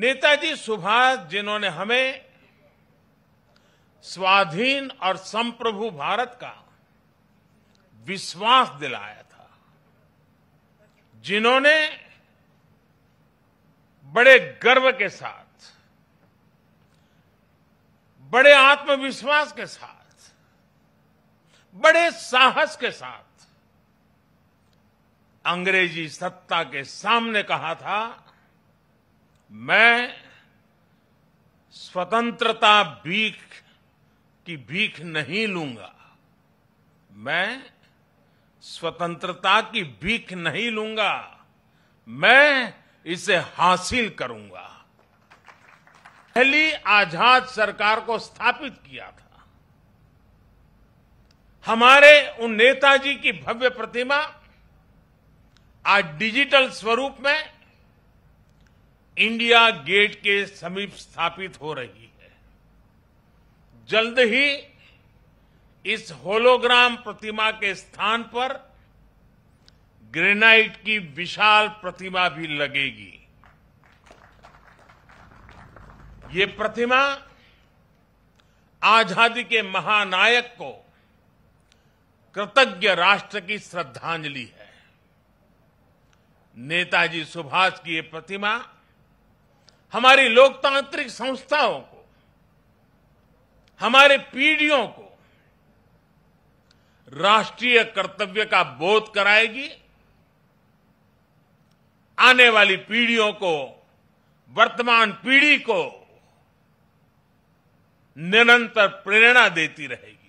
नेताजी सुभाष जिन्होंने हमें स्वाधीन और संप्रभु भारत का विश्वास दिलाया था जिन्होंने बड़े गर्व के साथ बड़े आत्मविश्वास के साथ बड़े साहस के साथ अंग्रेजी सत्ता के सामने कहा था मैं स्वतंत्रता भीख की भीख नहीं लूंगा मैं स्वतंत्रता की भीख नहीं लूंगा मैं इसे हासिल करूंगा पहली आजाद सरकार को स्थापित किया था हमारे उन नेताजी की भव्य प्रतिमा आज डिजिटल स्वरूप में इंडिया गेट के समीप स्थापित हो रही है जल्द ही इस होलोग्राम प्रतिमा के स्थान पर ग्रेनाइट की विशाल प्रतिमा भी लगेगी ये प्रतिमा आजादी के महानायक को कृतज्ञ राष्ट्र की श्रद्धांजलि है नेताजी सुभाष की ये प्रतिमा हमारी लोकतांत्रिक संस्थाओं को हमारे पीढ़ियों को राष्ट्रीय कर्तव्य का बोध कराएगी आने वाली पीढ़ियों को वर्तमान पीढ़ी को निरंतर प्रेरणा देती रहेगी